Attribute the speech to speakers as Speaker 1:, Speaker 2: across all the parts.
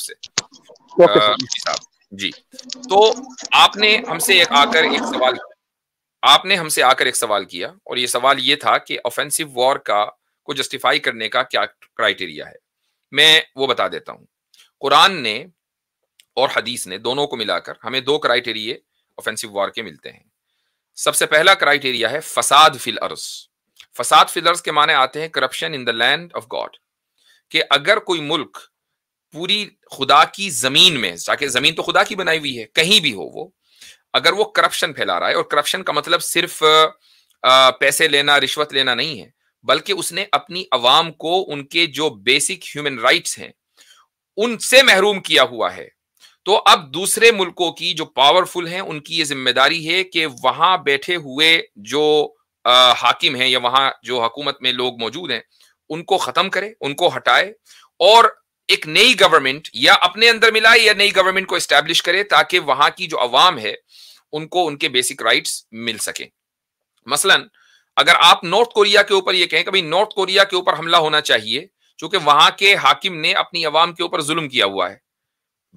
Speaker 1: से जी तो आपने हमसे एक आकर एक सवाल आपने हमसे आकर एक सवाल किया और ये सवाल ये था कि ऑफेंसिव वॉर का को जस्टिफाई करने का क्या क्राइटेरिया है मैं वो बता देता हूँ कुरान ने और हदीस ने दोनों को मिलाकर हमें दो क्राइटेरिए ऑफेंसिव वॉर के मिलते हैं सबसे पहला क्राइटेरिया है फसाद फिल अर्स फसाद फिल अर्स के माने आते हैं corruption in the land of God कि अगर कोई मुल्क पूरी खुदा की जमीन में ताकि जमीन तो खुदा की बनाई हुई है कहीं भी हो वो अगर वो करप्शन फैला रहा है और करप्शन का मतलब सिर्फ पैसे लेना रिश्वत लेना नहीं है बल्कि उसने अपनी अवाम को उनके जो बेसिक ह्यूमन राइट्स हैं उनसे महरूम किया हुआ है तो अब दूसरे मुल्कों की जो पावरफुल हैं उनकी ये जिम्मेदारी है कि वहां बैठे हुए जो आ, हाकिम हैं या वहां जो हकूमत में लोग मौजूद हैं उनको खत्म करे उनको हटाए और एक नई गवर्नमेंट या अपने अंदर मिलाए या नई गवर्नमेंट को स्टैब्लिश करे ताकि वहां की जो अवाम है उनको उनके बेसिक राइट्स मिल सके मसलन अगर आप नॉर्थ कोरिया के ऊपर ये कहें कभी नॉर्थ कोरिया के ऊपर हमला होना चाहिए क्योंकि वहां के हाकिम ने अपनी अवाम के ऊपर जुल्म किया हुआ है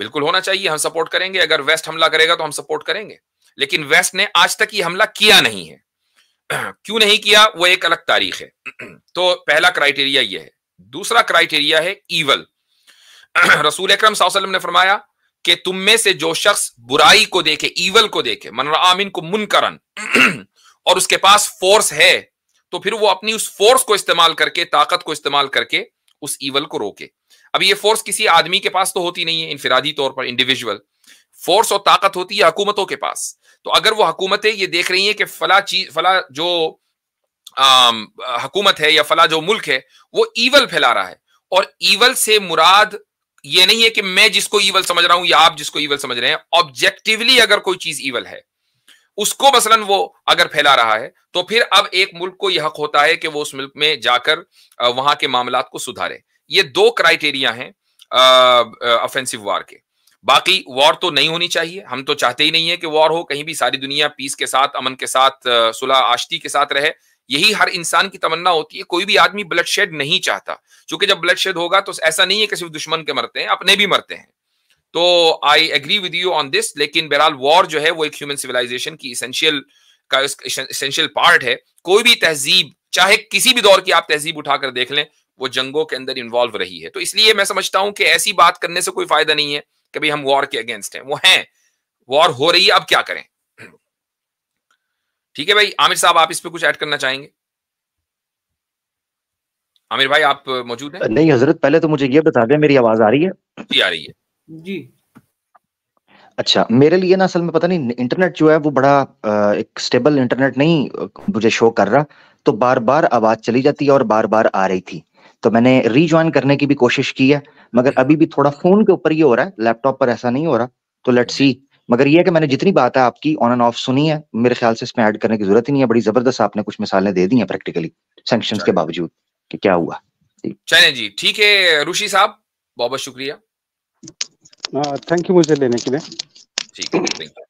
Speaker 1: बिल्कुल होना चाहिए हम सपोर्ट करेंगे अगर वेस्ट हमला करेगा तो हम सपोर्ट करेंगे लेकिन वेस्ट ने आज तक ये हमला किया नहीं है क्यों नहीं किया वो एक अलग तारीख है तो पहला क्राइटेरिया ये है दूसरा क्राइटेरिया है ईवल रसूल अक्रम सा ने फरमाया कि तुम में से जो शख्स बुराई को देखे ईवल को देखे मनरामिन को मुनकरन और उसके पास फोर्स है तो फिर वो अपनी उस फोर्स को इस्तेमाल करके ताकत को इस्तेमाल करके उस ईवल को रोके अब ये फोर्स किसी आदमी के पास तो होती नहीं है इनफरादी तौर पर इंडिविजुअल फोर्स और ताकत होती है हकूमतों के पास तो अगर वो हकूमतें ये देख रही हैं कि फला चीज फला जो हकूमत है या फला जो मुल्क है वो ईवल फैला रहा है और ईवल से मुराद ये नहीं है कि मैं जिसको ईवल समझ रहा हूं या आप जिसको ईवल समझ रहे हैं ऑब्जेक्टिवली अगर कोई चीज ईवल है उसको मसलन वो अगर फैला रहा है तो फिर अब एक मुल्क को यह हक होता है कि वो उस मुल्क में जाकर वहां के मामला को सुधारे ये दो क्राइटेरिया हैं ऑफेंसिव वार के बाकी वॉर तो नहीं होनी चाहिए हम तो चाहते ही नहीं है कि वॉर हो कहीं भी सारी दुनिया पीस के साथ अमन के साथ सुलह आश्ती के साथ रहे यही हर इंसान की तमन्ना होती है कोई भी आदमी ब्लड शेड नहीं चाहता क्योंकि जब ब्लड शेड होगा तो ऐसा नहीं है कि सिर्फ दुश्मन के मरते हैं अपने भी मरते हैं तो I agree with you on this लेकिन बहरहाल वॉर जो है वो एक ह्यूमन सिविलाइजेशन की इसेंशियल का इसेंशियल पार्ट है कोई भी तहजीब चाहे किसी भी दौर की आप तहजीब उठाकर देख लें वो जंगों के अंदर इन्वॉल्व रही है तो इसलिए मैं समझता हूं कि ऐसी बात करने से कोई फायदा नहीं है कि भाई हम वॉर के अगेंस्ट हैं वो हैं वॉर हो रही है अब क्या करें ठीक है भाई आमिर साहब आप इस पे कुछ ऐड करना चाहेंगे आमिर भाई आप मौजूद हैं नहीं
Speaker 2: हजरत पहले तो मुझे ये बता दें मेरी आवाज आ रही है
Speaker 1: जी आ रही है जी
Speaker 2: अच्छा मेरे लिए ना असल में पता नहीं इंटरनेट जो है वो बड़ा एक स्टेबल इंटरनेट नहीं मुझे शो कर रहा तो बार बार आवाज चली जाती है और बार बार आ रही थी तो मैंने रीज्वाइन करने की भी कोशिश की है मगर अभी भी थोड़ा फोन के ऊपर ही हो रहा है लैपटॉप पर ऐसा नहीं हो रहा तो लेट सी मगर ये है कि मैंने जितनी बात है आपकी ऑन एंड ऑफ सुनी है मेरे ख्याल से इसमें ऐड करने की जरूरत ही नहीं है बड़ी जबरदस्त आपने कुछ मिसालें दे दी हैं प्रैक्टिकली सेंक्शन के बावजूद कि क्या हुआ
Speaker 1: चले जी ठीक है ऋषि साहब बहुत बहुत शुक्रिया
Speaker 2: थैंक हाँ, यू मुझे लेने के लिए
Speaker 1: ठीक है